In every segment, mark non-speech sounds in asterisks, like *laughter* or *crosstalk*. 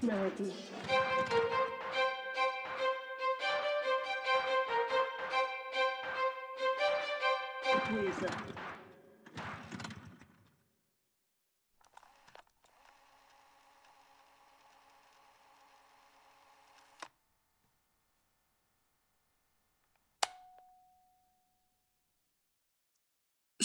this melody. Please. Uh,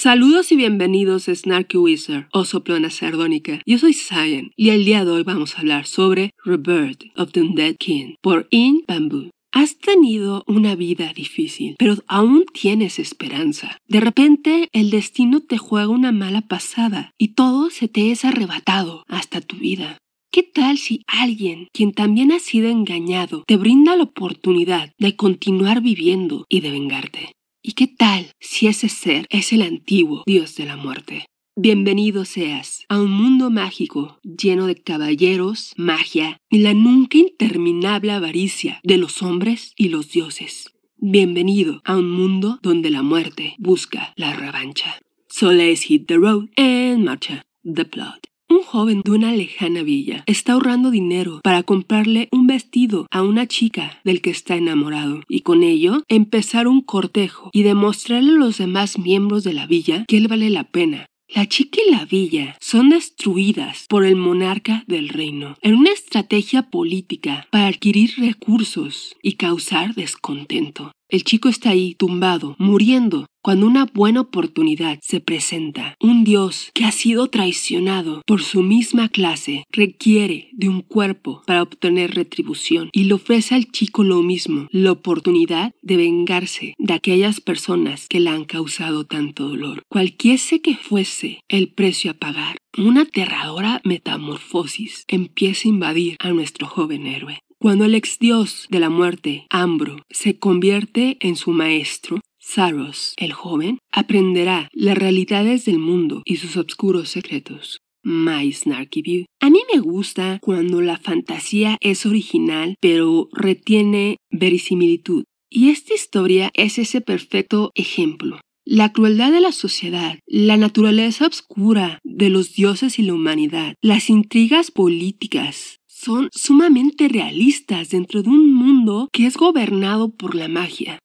Saludos y bienvenidos a Snarky Wizard o Soplona Sardónica. Yo soy Cyan y el día de hoy vamos a hablar sobre Rebirth of the Undead King por In Bamboo. Has tenido una vida difícil, pero aún tienes esperanza. De repente el destino te juega una mala pasada y todo se te es arrebatado hasta tu vida. ¿Qué tal si alguien, quien también ha sido engañado, te brinda la oportunidad de continuar viviendo y de vengarte? ¿Y qué tal si ese ser es el antiguo dios de la muerte? Bienvenido seas a un mundo mágico lleno de caballeros, magia y la nunca interminable avaricia de los hombres y los dioses. Bienvenido a un mundo donde la muerte busca la revancha. So let's hit the road and marcha the plot. Un joven de una lejana villa está ahorrando dinero para comprarle un vestido a una chica del que está enamorado y con ello empezar un cortejo y demostrarle a los demás miembros de la villa que él vale la pena. La chica y la villa son destruidas por el monarca del reino en una estrategia política para adquirir recursos y causar descontento. El chico está ahí, tumbado, muriendo, cuando una buena oportunidad se presenta. Un Dios que ha sido traicionado por su misma clase requiere de un cuerpo para obtener retribución y le ofrece al chico lo mismo, la oportunidad de vengarse de aquellas personas que le han causado tanto dolor. Cualquiera que fuese el precio a pagar, una aterradora metamorfosis empieza a invadir a nuestro joven héroe. Cuando el ex dios de la muerte, Ambro, se convierte en su maestro, Saros, el joven, aprenderá las realidades del mundo y sus oscuros secretos. My Snarky A mí me gusta cuando la fantasía es original, pero retiene verisimilitud. Y esta historia es ese perfecto ejemplo. La crueldad de la sociedad, la naturaleza oscura de los dioses y la humanidad, las intrigas políticas, son sumamente realistas dentro de un mundo que es gobernado por la magia.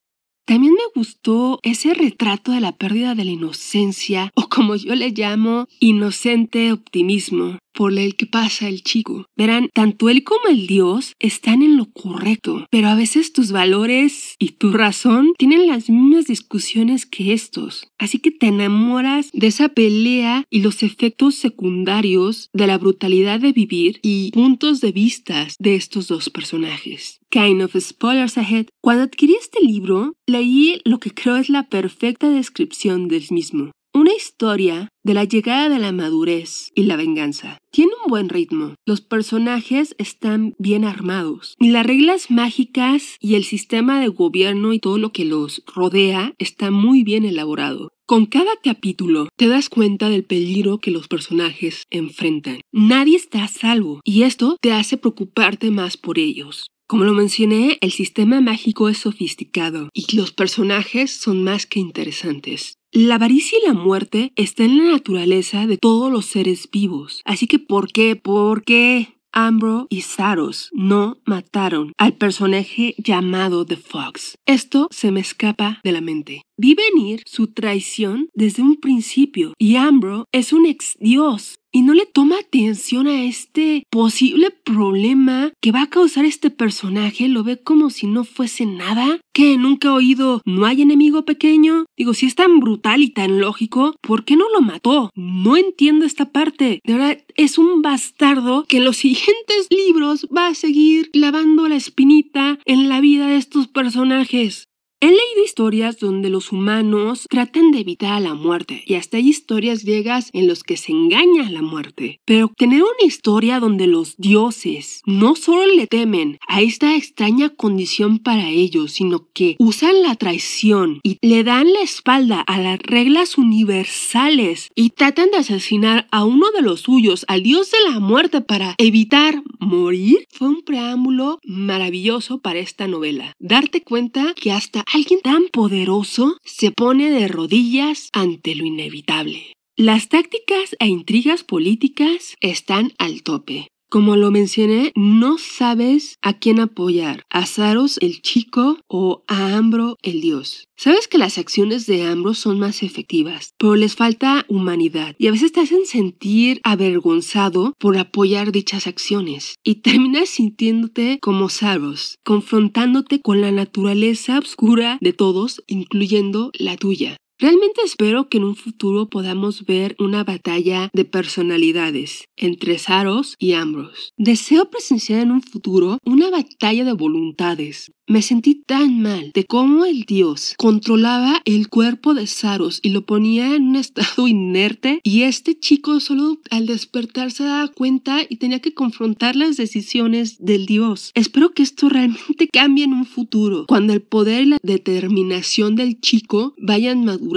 También me gustó ese retrato de la pérdida de la inocencia, o como yo le llamo, inocente optimismo, por el que pasa el chico. Verán, tanto él como el Dios están en lo correcto, pero a veces tus valores y tu razón tienen las mismas discusiones que estos. Así que te enamoras de esa pelea y los efectos secundarios de la brutalidad de vivir y puntos de vista de estos dos personajes. Kind of Spoilers Ahead. Cuando adquirí este libro, leí lo que creo es la perfecta descripción del mismo. Una historia de la llegada de la madurez y la venganza. Tiene un buen ritmo, los personajes están bien armados y las reglas mágicas y el sistema de gobierno y todo lo que los rodea está muy bien elaborado. Con cada capítulo te das cuenta del peligro que los personajes enfrentan. Nadie está a salvo y esto te hace preocuparte más por ellos. Como lo mencioné, el sistema mágico es sofisticado y los personajes son más que interesantes. La avaricia y la muerte están en la naturaleza de todos los seres vivos. Así que, ¿por qué? ¿Por qué? Ambro y Saros no mataron al personaje llamado The Fox. Esto se me escapa de la mente. Vi venir su traición desde un principio y Ambro es un ex dios y no le toma atención a este posible problema que va a causar este personaje, lo ve como si no fuese nada, que nunca ha oído, no hay enemigo pequeño. Digo, si es tan brutal y tan lógico, ¿por qué no lo mató? No entiendo esta parte. De verdad, es un bastardo que en los *laughs* siguientes libros va a seguir lavando la espinita en la vida de estos personajes. He leído historias donde los humanos tratan de evitar la muerte y hasta hay historias griegas en las que se engaña la muerte. Pero tener una historia donde los dioses no solo le temen a esta extraña condición para ellos, sino que usan la traición y le dan la espalda a las reglas universales y tratan de asesinar a uno de los suyos, al dios de la muerte, para evitar morir, fue un preámbulo maravilloso para esta novela. Darte cuenta que hasta alguien tan poderoso se pone de rodillas ante lo inevitable. Las tácticas e intrigas políticas están al tope. Como lo mencioné, no sabes a quién apoyar, a Saros el chico o a Ambro el dios. Sabes que las acciones de Ambro son más efectivas, pero les falta humanidad y a veces te hacen sentir avergonzado por apoyar dichas acciones y terminas sintiéndote como Saros, confrontándote con la naturaleza oscura de todos, incluyendo la tuya. Realmente espero que en un futuro podamos ver una batalla de personalidades entre Saros y Ambros. Deseo presenciar en un futuro una batalla de voluntades. Me sentí tan mal de cómo el dios controlaba el cuerpo de Saros y lo ponía en un estado *laughs* inerte y este chico solo al despertar se daba cuenta y tenía que confrontar las decisiones del dios. Espero que esto realmente cambie en un futuro, cuando el poder y la determinación del chico vayan madurando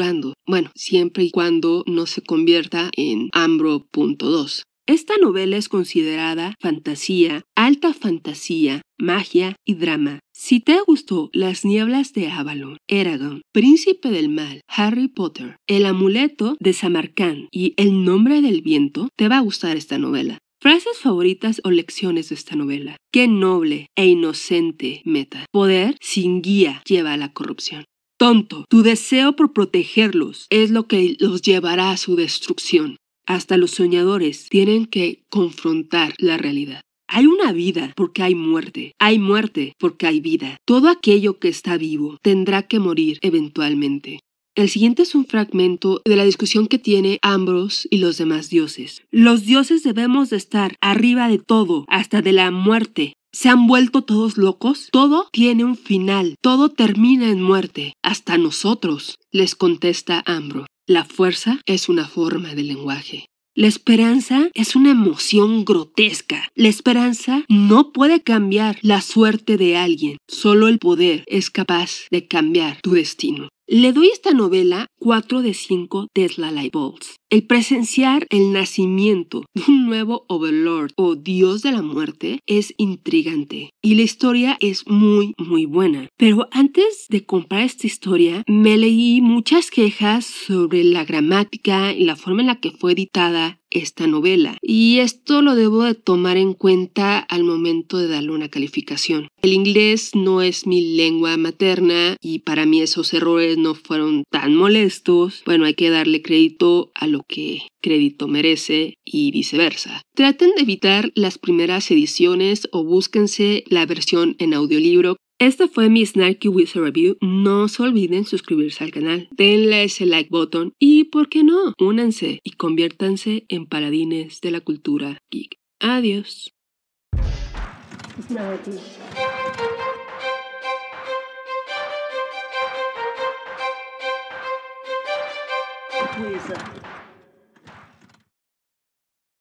bueno, siempre y cuando no se convierta en Ambro.2. Esta novela es considerada fantasía, alta fantasía, magia y drama. Si te gustó Las Nieblas de Avalon, Eragon, Príncipe del Mal, Harry Potter, El Amuleto de Samarkand y El Nombre del Viento, te va a gustar esta novela. Frases favoritas o lecciones de esta novela. Qué noble e inocente meta. Poder sin guía lleva a la corrupción tonto. Tu deseo por protegerlos es lo que los llevará a su destrucción. Hasta los soñadores tienen que confrontar la realidad. Hay una vida porque hay muerte, hay muerte porque hay vida. Todo aquello que está vivo tendrá que morir eventualmente. El siguiente es un fragmento de la discusión que tiene Ambros y los demás dioses. Los dioses debemos de estar arriba de todo, hasta de la muerte. ¿Se han vuelto todos locos? Todo tiene un final, todo termina en muerte, hasta nosotros, les contesta Ambro. La fuerza es una forma de lenguaje. La esperanza es una emoción grotesca. La esperanza no puede cambiar la suerte de alguien. Solo el poder es capaz de cambiar tu destino. Le doy esta novela 4 de 5 Tesla Light El presenciar el nacimiento de un nuevo Overlord o Dios de la Muerte es intrigante y la historia es muy muy buena. Pero antes de comprar esta historia me leí muchas quejas sobre la gramática y la forma en la que fue editada esta novela. Y esto lo debo de tomar en cuenta al momento de darle una calificación. El inglés no es mi lengua materna y para mí esos errores no fueron tan molestos bueno, hay que darle crédito a lo que crédito merece y viceversa. Traten de evitar las primeras ediciones o búsquense la versión en audiolibro esta fue mi Snarky Wizard Review. No se olviden suscribirse al canal, denle ese like button y, ¿por qué no? Únanse y conviértanse en paladines de la cultura geek. Adiós. 绿色。